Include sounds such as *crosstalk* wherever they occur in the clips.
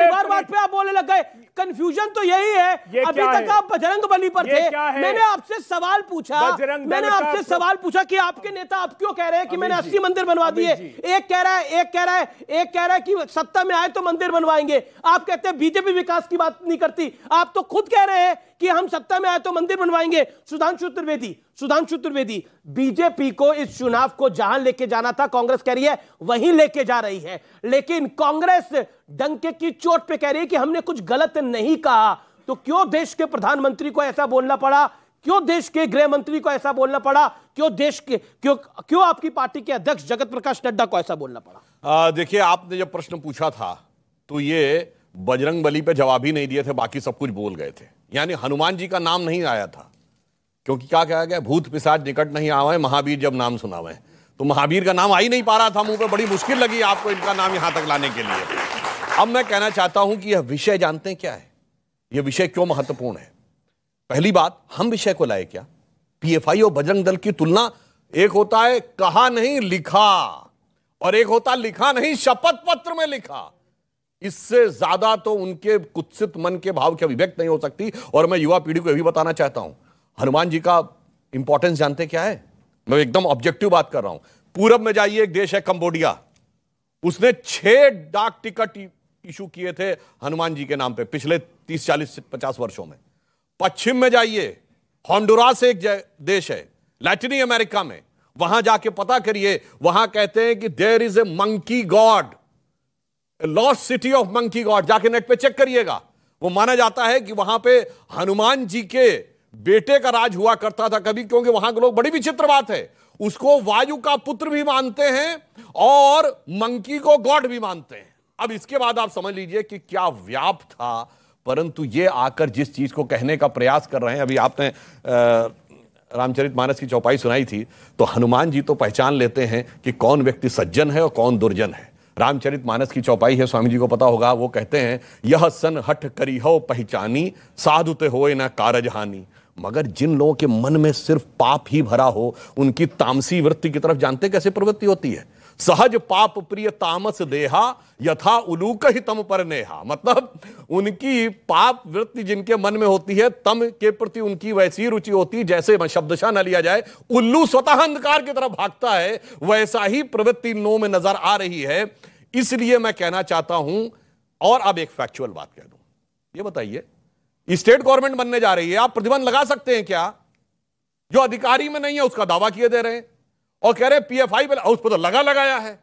बार पे आप बोलने लग गए कंफ्यूजन तो यही है ये अभी तक आप बजरंग बली पर थे मैंने आपसे सवाल पूछा मैंने आपसे सवाल पूछा कि आपके नेता आप क्यों कह रहे हैं कि मैंने अस्सी मंदिर बनवा दिए एक कह रहा है एक कह रहा है एक कह रहा है कि सत्ता में आए तो मंदिर बनवाएंगे आप कहते हैं बीजेपी विकास की बात नहीं करती आप तो खुद कह रहे हैं कि हम सत्ता में आए तो मंदिर बनवाएंगे सुधांशु त्रिवेदी सुधांशु त्रिवेदी बीजेपी को इस चुनाव को जहां लेके जाना था कांग्रेस कह रही है वहीं लेके जा रही है लेकिन कांग्रेस डंके की चोट पे कह रही है कि हमने कुछ गलत नहीं कहा तो क्यों देश के प्रधानमंत्री को ऐसा बोलना पड़ा क्यों देश के गृह मंत्री को ऐसा बोलना पड़ा क्यों देश के क्यों क्यों आपकी पार्टी के अध्यक्ष जगत प्रकाश नड्डा को ऐसा बोलना पड़ा देखिए आपने जब प्रश्न पूछा था तो ये बजरंग बली पे जवाब ही नहीं दिए थे बाकी सब कुछ बोल गए थे यानी हनुमान जी का नाम नहीं आया था क्योंकि क्या कहा गया भूत पिशाच निकट नहीं आवे महावीर जब नाम सुनावे तो महावीर का नाम आ ही नहीं पा रहा था मुंह पर बड़ी मुश्किल लगी आपको इनका नाम यहां तक लाने के लिए अब मैं कहना चाहता हूं कि यह विषय जानते हैं क्या है यह विषय क्यों महत्वपूर्ण है पहली बात हम विषय को लाए क्या पीएफआई और बजरंग दल की तुलना एक होता है कहा नहीं लिखा और एक होता लिखा नहीं शपथ पत्र में लिखा इससे ज्यादा तो उनके कुत्सित मन के भाव की अभिव्यक्त नहीं हो सकती और मैं युवा पीढ़ी को यह भी बताना चाहता हूं हनुमान जी का इंपॉर्टेंस जानते क्या है मैं एकदम ऑब्जेक्टिव बात कर रहा हूं पूरब में जाइए एक देश है कंबोडिया उसने छह डाक टिकट इशू किए थे हनुमान जी के नाम पे पिछले तीस चालीस पचास वर्षों में पश्चिम में जाइए हॉन्डुरास एक देश है लैटिनी अमेरिका में वहां जाके पता करिए वहां कहते हैं कि there is a monkey god lost city of monkey god जाके नेट पे चेक करिएगा वो माना जाता है कि वहां पे हनुमान जी के बेटे का राज हुआ करता था कभी क्योंकि वहां के लोग बड़ी विचित्र बात है उसको वायु का पुत्र भी मानते हैं और मंकी को गॉड भी मानते हैं अब इसके बाद आप समझ लीजिए कि क्या व्याप था परंतु ये आकर जिस चीज को कहने का प्रयास कर रहे हैं अभी आपने रामचरित मानस की चौपाई सुनाई थी तो हनुमान जी तो पहचान लेते हैं कि कौन व्यक्ति सज्जन है और कौन दुर्जन है रामचरित मानस की चौपाई है स्वामी जी को पता होगा वो कहते हैं यह सन हठ करी हो पहचानी साधुते हो ना कारज हानि मगर जिन लोगों के मन में सिर्फ पाप ही भरा हो उनकी तामसी वृत्ति की तरफ जानते कैसे प्रवृत्ति होती है सहज पाप प्रिय तामस देहा यथा उलूक ही तम पर नेहा मतलब उनकी पाप वृत्ति जिनके मन में होती है तम के प्रति उनकी वैसी रुचि होती जैसे शब्दशा न लिया जाए उल्लू स्वतः अंधकार की तरफ भागता है वैसा ही प्रवृत्ति नो में नजर आ रही है इसलिए मैं कहना चाहता हूं और अब एक फैक्चुअल बात कह दू ये बताइए स्टेट गवर्नमेंट बनने जा रही है आप प्रतिबंध लगा सकते हैं क्या जो अधिकारी में नहीं है उसका दावा किए दे रहे हैं और कह रहे पीएफआई पर उस पर तो लगा लगाया है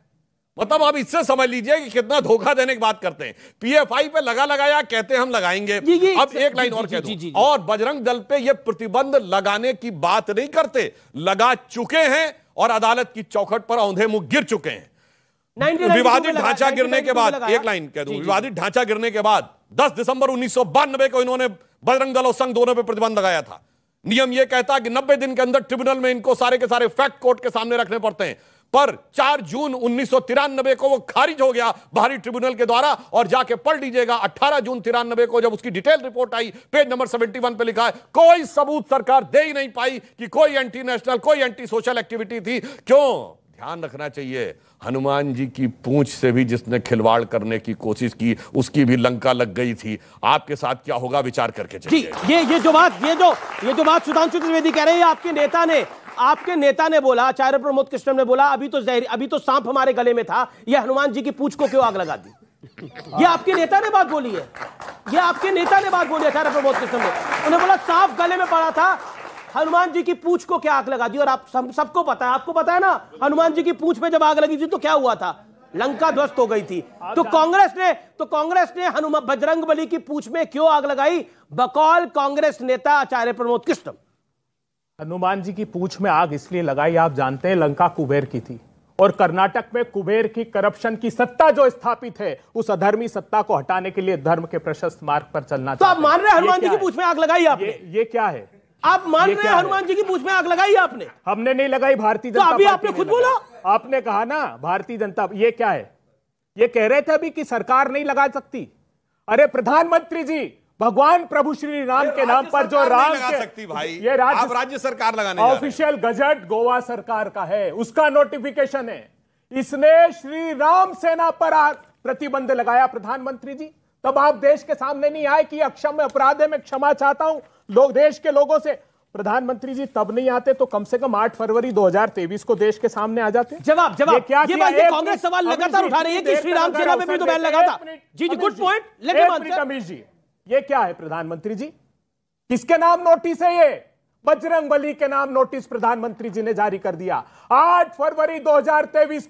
मतलब आप इससे समझ लीजिए कि कितना धोखा देने की बात करते हैं पीएफआई पे लगा लगाया कहते हम लगाएंगे ये, ये, अब एक लाइन और कह दूं और बजरंग दल पे ये प्रतिबंध लगाने की बात नहीं करते लगा चुके हैं और अदालत की चौखट पर औंधे मुंह गिर चुके हैं विवादित ढांचा गिरने के बाद एक लाइन कह दू विवादित ढांचा गिरने के बाद दस दिसंबर उन्नीस को इन्होंने बजरंग दल और संघ दोनों पर प्रतिबंध लगाया था नियम यह कहता कि 90 दिन के अंदर ट्रिब्यूनल में इनको सारे के सारे फैक्ट कोर्ट के सामने रखने पड़ते हैं पर 4 जून उन्नीस को वो खारिज हो गया बाहरी ट्रिब्यूनल के द्वारा और जाके पढ़ लीजिएगा 18 जून तिरानबे को जब उसकी डिटेल रिपोर्ट आई पेज नंबर 71 पे लिखा है कोई सबूत सरकार दे ही नहीं पाई कि कोई एंटी नेशनल कोई एंटी सोशल एक्टिविटी थी क्यों ध्यान रखना चाहिए हनुमान जी की पूंछ से भी जिसने खिलवाड़ करने की कोशिश की उसकी भी लंका लग गई थी आपके साथ क्या होगा विचार करके चलिए ये ये जो बात ये जो ये जो बात सुधांशु त्रिवेदी कह रहे हैं आपके नेता ने आपके नेता ने बोला आचार्य प्रमोद कृष्णन ने बोला अभी तो जहरी अभी तो सांप हमारे गले में था यह हनुमान जी की पूछ को क्यों आग लगा दी ये आपके नेता ने बात बोली है ये आपके नेता ने बात बोली आचार्य प्रमोद कृष्ण ने उन्हें बोला सांप गले में पड़ा था हनुमान जी की पूछ को क्या आग लगा दी और आप सब सबको पता है आपको पता है ना हनुमान जी की पूछ में जब आग लगी थी तो क्या हुआ था लंका ध्वस्त हो गई थी तो कांग्रेस ने तो कांग्रेस ने हनुमान बजरंग बली की पूछ में क्यों आग लगाई बकौल कांग्रेस नेता आचार्य प्रमोद कृष्ण हनुमान जी की पूछ में आग इसलिए लगाई आप जानते हैं लंका कुबेर की थी और कर्नाटक में कुबेर की करप्शन की सत्ता जो स्थापित है उस अधर्मी सत्ता को हटाने के लिए धर्म के प्रशस्त मार्ग पर चलना तो आप मान रहे हैं हनुमान जी की पूछ में आग लगाई आपने ये, ये क्या है आप मान रहे हैं हनुमान जी की पूछ में आग लगाई आपने हमने नहीं लगाई भारतीय तो जनता अभी आपने खुद बोला आपने कहा ना भारतीय जनता ये क्या है ये कह रहे थे अभी कि सरकार नहीं लगा सकती अरे प्रधानमंत्री जी भगवान प्रभु श्री राम के नाम पर जो राम लगा सकती भाई ये राज्य राज्य सरकार लगाने ऑफिशियल गजट गोवा सरकार का है उसका नोटिफिकेशन है इसने श्री राम सेना पर प्रतिबंध लगाया प्रधानमंत्री जी तब आप देश के सामने नहीं आए कि अक्षम अपराध है मैं क्षमा चाहता हूं लोग देश के लोगों से प्रधानमंत्री जी तब नहीं आते तो कम से कम 8 फरवरी 2023 को देश के सामने आ जाते जवाब जवाब ये क्या ये ये कांग्रेस सवाल लगातार उठा रही है कि श्री राम सेना में भी तो बैन लगा था जी जी good point let Amish ji ये क्या है प्रधानमंत्री जी किसके नाम नोटिस है ये बजरंग बली के नाम नोटिस प्रधानमंत्री जी ने जारी कर दिया आठ फरवरी दो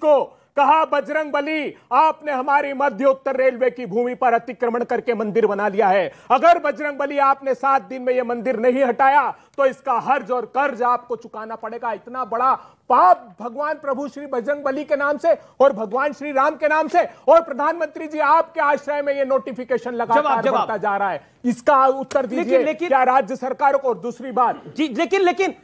को कहा बजरंग बली आपने हमारी मध्य उत्तर रेलवे की भूमि पर अतिक्रमण करके मंदिर बना लिया है अगर बजरंग बली आपने सात दिन में यह मंदिर नहीं हटाया तो इसका हर्ज और कर्ज आपको चुकाना पड़ेगा इतना बड़ा पाप भगवान प्रभु श्री बजरंग बली के नाम से और भगवान श्री राम के नाम से और प्रधानमंत्री जी आपके आश्रय में यह नोटिफिकेशन लगाता जा रहा है इसका उत्तर दीजिए लेकिन क्या राज्य सरकार को और दूसरी बात जी लेकिन लेकिन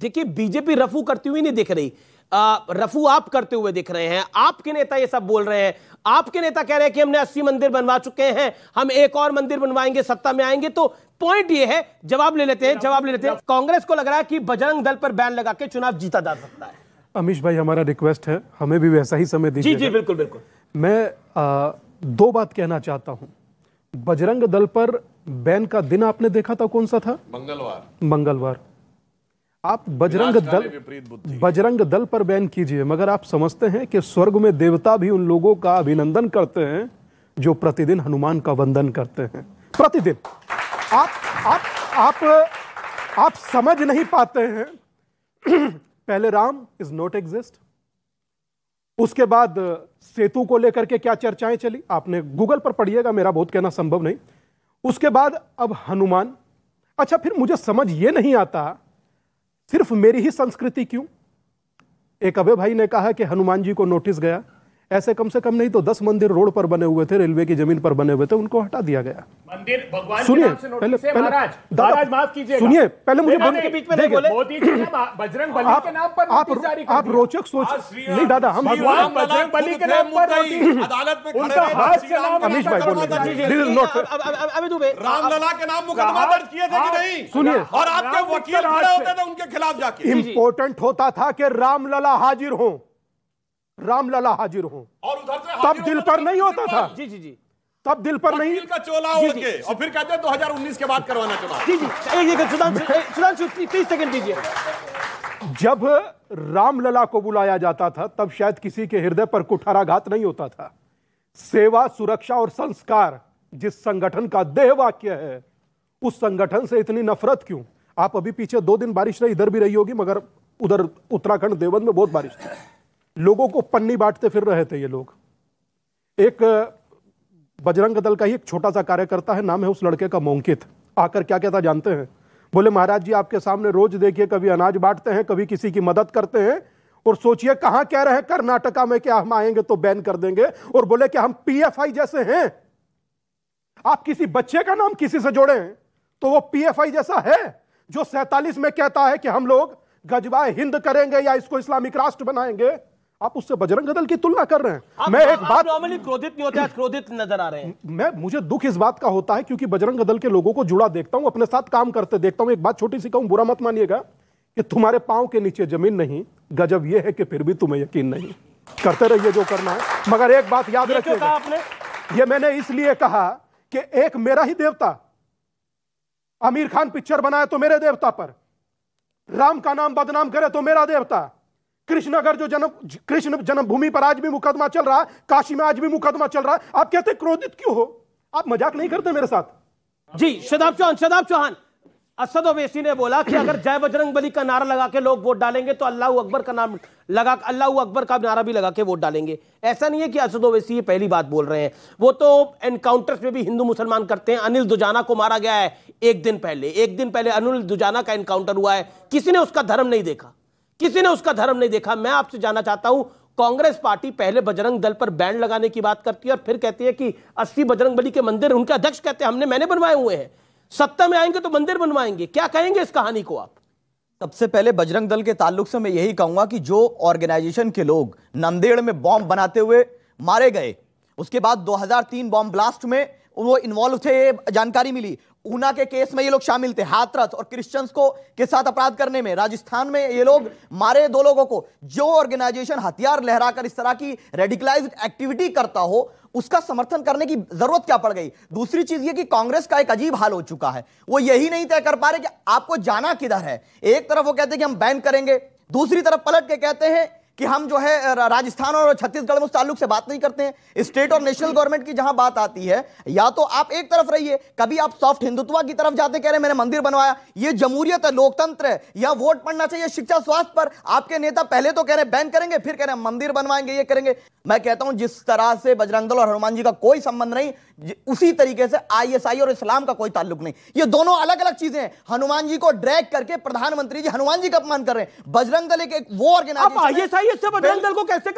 देखिए बीजेपी रफू करती हुई नहीं दिख रही रफू आप करते हुए दिख रहे हैं आपके नेता ये सब बोल रहे हैं आपके नेता कह रहे हैं कि हमने अस्सी मंदिर बनवा चुके हैं हम एक और मंदिर बनवाएंगे सत्ता में आएंगे तो पॉइंट ये है जवाब ले लेते हैं जवाब ले लेते हैं कांग्रेस को लग रहा है कि बजरंग दल पर बैन लगा के चुनाव जीता जा सकता है अमीश भाई हमारा रिक्वेस्ट है हमें भी वैसा ही समय दीजिए जी जी बिल्कुल बिल्कुल मैं आ, दो बात कहना चाहता हूं बजरंग दल पर बैन का दिन आपने देखा था कौन सा था मंगलवार मंगलवार आप बजरंग दल बजरंग दल पर बैन कीजिए मगर आप समझते हैं कि स्वर्ग में देवता भी उन लोगों का अभिनंदन करते हैं जो प्रतिदिन हनुमान का वंदन करते हैं प्रतिदिन आप आप आप आप समझ नहीं पाते हैं *clears throat* पहले राम इज नॉट एग्जिस्ट उसके बाद सेतु को लेकर के क्या चर्चाएं चली आपने गूगल पर पढ़िएगा मेरा बहुत कहना संभव नहीं उसके बाद अब हनुमान अच्छा फिर मुझे समझ ये नहीं आता सिर्फ मेरी ही संस्कृति क्यों एक अभय भाई ने कहा कि हनुमान जी को नोटिस गया ऐसे कम से कम नहीं तो दस मंदिर रोड पर बने हुए थे रेलवे की जमीन पर बने हुए थे उनको हटा दिया गया मंदिर भगवान सुनिए पहले पहले माफ कीजिए सुनिए पहले मुझे बजरंग बली के नाम पर आप आप रोचक सोच नहीं दादा हम भगवान बजरंग बली के नाम पर अदालत में उनका हाथ से नाम भाई बोल दिस नॉट दुबे रामलला के नाम मुकदमा दर्ज किए थे कि नहीं सुनिए और आपके वकील खड़े होते थे उनके खिलाफ जाके इंपॉर्टेंट होता था कि रामलला हाजिर हों रामलला हाजिर हूं और उधर से तब दिल पर तो नहीं होता था जी जी जी तब दिल पर नहीं का चोला जी, जी, और फिर कहते हैं 2019 के बाद करवाना चुनाव जी जी सुधांशु तीस सेकंड दीजिए जब रामलला को बुलाया जाता था तब शायद किसी के हृदय पर कुठाराघात नहीं होता था सेवा सुरक्षा और संस्कार जिस संगठन का देह वाक्य है उस संगठन से इतनी नफरत क्यों आप अभी पीछे दो दिन बारिश रही इधर भी रही होगी मगर उधर उत्तराखंड देवबंद में बहुत बारिश थी लोगों को पन्नी बांटते फिर रहे थे ये लोग एक बजरंग दल का ही एक छोटा सा कार्यकर्ता है नाम है उस लड़के का मोंकित आकर क्या कहता जानते हैं बोले महाराज जी आपके सामने रोज देखिए कभी अनाज बांटते हैं कभी किसी की मदद करते हैं और सोचिए कहां कह रहे हैं कर्नाटका में क्या हम आएंगे तो बैन कर देंगे और बोले कि हम पीएफआई जैसे हैं आप किसी बच्चे का नाम किसी से जोड़े तो वो पीएफआई जैसा है जो सैतालीस में कहता है कि हम लोग गजवा हिंद करेंगे या इसको इस्लामिक राष्ट्र बनाएंगे आप उससे बजरंग दल की तुलना कर रहे हैं मैं एक बात नॉर्मली क्रोधित नहीं होते क्रोधित नजर आ रहे हैं *clears throat* मैं मुझे दुख इस बात का होता है क्योंकि बजरंग दल के लोगों को जुड़ा देखता हूं अपने साथ काम करते देखता हूं एक बात छोटी सी कहूं बुरा मत मानिएगा कि तुम्हारे पांव के नीचे जमीन नहीं गजब यह है कि फिर भी तुम्हें यकीन नहीं करते रहिए जो करना है मगर एक बात याद रखिएगा आपने ये मैंने इसलिए कहा कि एक मेरा ही देवता आमिर खान पिक्चर बनाए तो मेरे देवता पर राम का नाम बदनाम करे तो मेरा देवता कृष्णनगर जो जन्म कृष्ण जन्मभूमि पर आज भी मुकदमा चल रहा है काशी में आज भी मुकदमा चल रहा है आप कहते क्रोधित क्यों हो आप मजाक नहीं करते मेरे साथ जी शदाब चौहान शदाब चौहान असद ओवैसी ने बोला कि अगर जय बजरंग बली का नारा लगा के लोग वोट डालेंगे तो अल्लाह अकबर का नाम लगा अल्लाह अकबर का नारा भी लगा के वोट डालेंगे ऐसा नहीं है कि असद ओवैसी ये पहली बात बोल रहे हैं वो तो एनकाउंटर्स में भी हिंदू मुसलमान करते हैं अनिल दुजाना को मारा गया है एक दिन पहले एक दिन पहले अनिल दुजाना का एनकाउंटर हुआ है किसी ने उसका धर्म नहीं देखा किसी ने उसका धर्म नहीं देखा मैं आपसे जानना चाहता हूं कांग्रेस पार्टी पहले बजरंग दल पर बैन लगाने की बात करती है और फिर कहती है कि अस्सी बजरंग बली के मंदिर उनके अध्यक्ष कहते हैं हमने मैंने बनवाए हुए हैं सत्ता में आएंगे तो मंदिर बनवाएंगे क्या कहेंगे इस कहानी को आप सबसे पहले बजरंग दल के ताल्लुक से मैं यही कहूंगा कि जो ऑर्गेनाइजेशन के लोग नंदेड़ में बॉम्ब बनाते हुए मारे गए उसके बाद 2003 बॉम्ब ब्लास्ट में वो इन्वॉल्व थे ये जानकारी मिली ऊना के केस में ये लोग शामिल थे हाथरस और क्रिश्चियंस को के साथ अपराध करने में राजस्थान में ये लोग मारे दो लोगों को जो ऑर्गेनाइजेशन हथियार लहराकर इस तरह की रेडिकलाइज्ड एक्टिविटी करता हो उसका समर्थन करने की जरूरत क्या पड़ गई दूसरी चीज ये कि कांग्रेस का एक अजीब हाल हो चुका है वो यही नहीं तय कर पा रहे कि आपको जाना किधर है एक तरफ वो कहते हैं कि हम बैन करेंगे दूसरी तरफ पलट के कहते हैं कि हम जो है राजस्थान और छत्तीसगढ़ में उस ताल्लुक से बात नहीं करते हैं स्टेट और नेशनल गवर्नमेंट की जहां बात आती है या तो आप एक तरफ रहिए कभी आप सॉफ्ट हिंदुत्व की तरफ जाते कह रहे मैंने मंदिर बनवाया ये जमहूरियत है लोकतंत्र है या वोट पढ़ना चाहिए शिक्षा स्वास्थ्य पर आपके नेता पहले तो कह रहे बैन करेंगे फिर कह रहे मंदिर बनवाएंगे ये करेंगे मैं कहता हूं जिस तरह से बजरंग दल और हनुमान जी का कोई संबंध नहीं उसी तरीके से आईएसआई और इस्लाम का कोई ताल्लुक नहीं ये दोनों अलग अलग चीजें हैं हनुमान जी को ड्रैग करके प्रधानमंत्री जी हनुमान जी का अपमान कर रहे हैं बजरंग दल एक वो ऑर्गेनाइजेशन दल को कैसे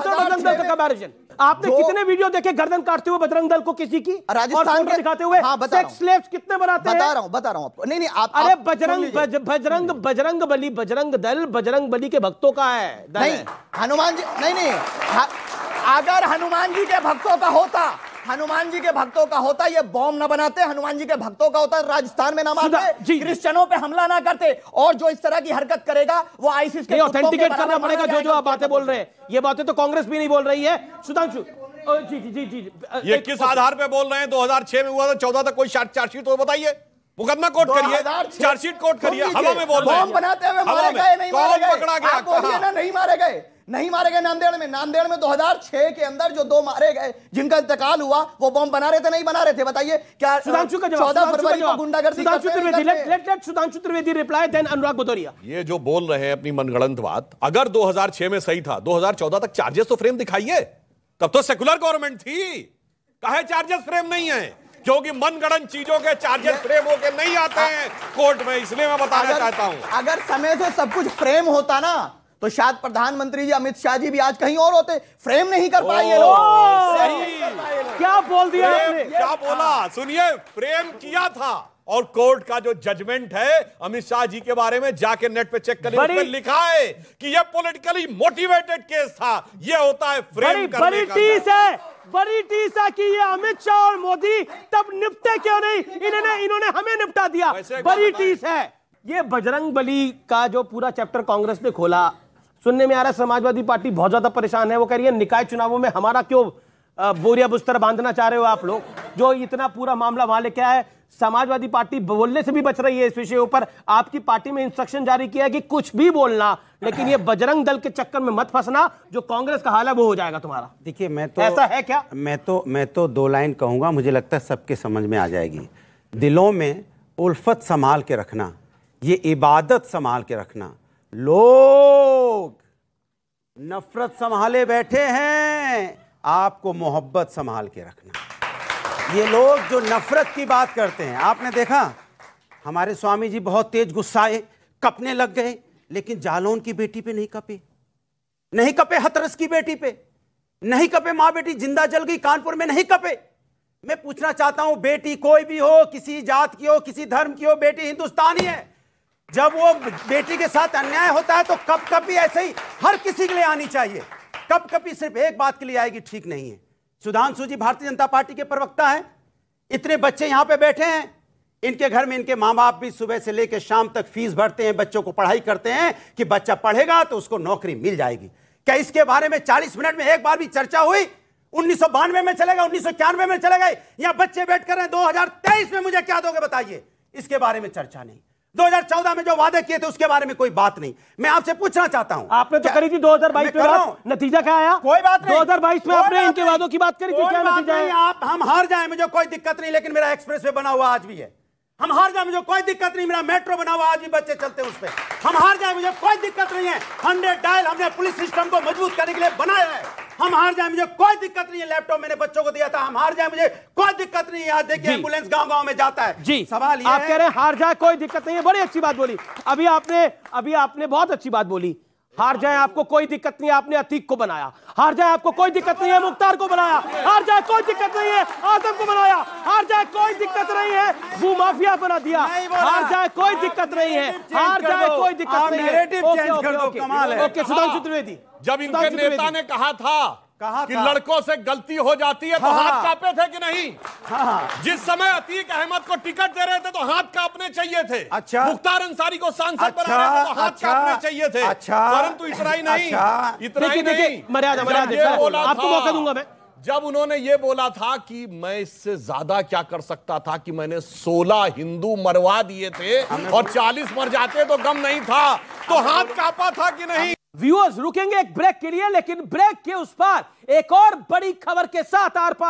तो आपने कितने वीडियो देखे गर्दन काटते हुए बजरंग दल को किसी की राजस्थान के दिखाते हुए हाँ, कितने बनाते हैं बता रहा बता रहा नहीं नहीं अरे बजरंग बजरंग बजरंग बली बजरंग दल बजरंग बली के भक्तों का है नहीं हनुमान जी नहीं नहीं अगर हनुमान जी के भक्तों का होता हनुमान जी के भक्तों का होता ये बॉम्ब ना बनाते हनुमान जी के भक्तों का होता राजस्थान में ना मारते क्रिश्चियनों पे हमला ना करते और जो इस तरह की हरकत करेगा वो आईसीस के ऑथेंटिकेट करना पड़ेगा जो जो आप बातें बोल रहे हैं ये बातें तो कांग्रेस भी नहीं बोल रही है सुधांशु जी जी जी जी ये किस आधार पे बोल रहे हैं दो में हुआ था चौदह तक कोई चार्जशीट तो बताइए मुकदमा कोर्ट करिए चार्जशीट कोर्ट करिए हवा में बोल रहे हैं बनाते हुए मारे गए नहीं मारे गए नहीं मारे गए नहीं मारे गए नांदेड़ में नांदेड़ में 2006 के अंदर जो दो मारे गए जिनका इंतकाल हुआ वो बम बना रहे थे नहीं बना रहे थे बताइए क्या सुधांशु का चौदह फरवरी को गुंडागर्दी सुधांशु त्रिवेदी रिप्लाई देन अनुराग भदौरिया ये जो बोल रहे हैं अपनी मनगढ़ंत बात अगर 2006 में सही था 2014 तक चार्जेस तो फ्रेम दिखाइए तब तो सेकुलर गवर्नमेंट थी कहे चार्जेस फ्रेम नहीं है क्योंकि मनगणन चीजों के चार्जेस फ्रेम होके नहीं आते हैं कोर्ट में इसलिए मैं बताना चाहता हूं अगर समय से सब कुछ फ्रेम होता ना तो शायद प्रधानमंत्री जी अमित शाह जी भी आज कहीं और होते फ्रेम नहीं कर पाए क्या बोल दिया क्या बोला हाँ। सुनिए फ्रेम किया था और कोर्ट का जो जजमेंट है अमित शाह जी के बारे में जाके नेट पे चेक कर उसमें लिखा है कि ये पॉलिटिकली मोटिवेटेड केस था ये होता है फ्रेम बड़ी, करने बड़ी टीस है बड़ी टीस है कि ये अमित शाह और मोदी तब निपटे क्यों नहीं इन्होंने इन्होंने हमें निपटा दिया बड़ी टीस है ये बजरंग बली का जो पूरा चैप्टर कांग्रेस ने खोला सुनने में आ रहा है समाजवादी पार्टी बहुत ज्यादा परेशान है वो कह रही है निकाय चुनावों में हमारा क्यों बोरिया बुस्तर बांधना चाह रहे हो आप लोग जो इतना पूरा मामला वहां लेके आया है समाजवादी पार्टी बोलने से भी बच रही है इस विषय ऊपर आपकी पार्टी में इंस्ट्रक्शन जारी किया है कि कुछ भी बोलना लेकिन ये बजरंग दल के चक्कर में मत फंसना जो कांग्रेस का हाल है वो हो जाएगा तुम्हारा देखिए मैं तो ऐसा है क्या मैं तो मैं तो दो लाइन कहूंगा मुझे लगता है सबके समझ में आ जाएगी दिलों में उल्फत संभाल के रखना ये इबादत संभाल के रखना लोग नफरत संभाले बैठे हैं आपको मोहब्बत संभाल के रखना ये लोग जो नफरत की बात करते हैं आपने देखा हमारे स्वामी जी बहुत तेज गुस्साए कपने लग गए लेकिन जालौन की बेटी पे नहीं कपे नहीं कपे हथरस की बेटी पे नहीं कपे माँ बेटी जिंदा जल गई कानपुर में नहीं कपे मैं पूछना चाहता हूं बेटी कोई भी हो किसी जात की हो किसी धर्म की हो बेटी हिंदुस्तानी है जब वो बेटी के साथ अन्याय होता है तो कप कपी ऐसे ही हर किसी के लिए आनी चाहिए कप कपी सिर्फ एक बात के लिए आएगी ठीक नहीं है सुधांशु जी भारतीय जनता पार्टी के प्रवक्ता हैं इतने बच्चे यहाँ पे बैठे हैं इनके घर में इनके माँ बाप भी सुबह से लेकर शाम तक फीस भरते हैं बच्चों को पढ़ाई करते हैं कि बच्चा पढ़ेगा तो उसको नौकरी मिल जाएगी क्या इसके बारे में चालीस मिनट में एक बार भी चर्चा हुई उन्नीस में चले गए उन्नीस में चले गए यहाँ बच्चे बैठ कर रहे हैं दो में मुझे क्या दोगे बताइए इसके बारे में चर्चा नहीं 2014 में जो वादे किए थे उसके बारे में कोई बात नहीं मैं आपसे पूछना चाहता हूं आपने तो करी थी 2022 में बात नतीजा क्या आया कोई बात नहीं 2022 में आपने इनके वादों की बात करी थी तो क्या नतीजा है आप हम हार जाए मुझे कोई दिक्कत नहीं लेकिन मेरा एक्सप्रेस वे बना हुआ आज भी है हम हार जाए मुझे कोई दिक्कत नहीं मेरा मेट्रो बना हुआ आज भी बच्चे चलते उस पर हम हार जाए मुझे कोई दिक्कत नहीं है हंड्रेड डायल हमने पुलिस सिस्टम को मजबूत करने के लिए बनाया है हम हार जाए मुझे कोई दिक्कत नहीं है लैपटॉप मैंने बच्चों को दिया था हम हार जाए मुझे कोई दिक्कत नहीं है यहाँ देखिए एम्बुलेंस गाँव गाँव में जाता है जी सवाल आप कह रहे हैं हार जाए कोई दिक्कत नहीं है बड़ी अच्छी बात बोली अभी आपने अभी आपने बहुत अच्छी बात बोली हार जाए आपको कोई दिक्कत नहीं आपने अतीक को बनाया हार जाए आपको कोई दिक्कत नहीं है मुख्तार को बनाया हार जाए कोई दिक्कत नहीं है आजम को बनाया हार जाए कोई दिक्कत नहीं है वो माफिया बना दिया हार जाए कोई दिक्कत नहीं है हार जाए कोई दिक्कत नहीं है ओके सुधांशु हाँ। त्रिवेदी जब इनके नेता ने कहा था कहा कि लड़कों से गलती हो जाती है तो हाँ, हाँ। हाथ कांपे थे कि नहीं हाँ, जिस समय अतीक अहमद को टिकट दे रहे थे तो हाथ कांपने चाहिए थे अच्छा मुख्तार अंसारी को सांसद अच्छा, बना रहे थे तो हाथ अच्छा, कांपने चाहिए थे अच्छा परंतु इतना ही नहीं अच्छा। इतना ही नहीं मर्यादा मौका दूंगा मैं जब उन्होंने ये बोला था कि मैं इससे ज्यादा क्या कर सकता था कि मैंने 16 हिंदू मरवा दिए थे और 40 मर जाते तो गम नहीं था तो हाथ कापा था कि नहीं व्यूअर्स रुकेंगे एक ब्रेक के लिए लेकिन ब्रेक के उस पार एक और बड़ी खबर के साथ आर पार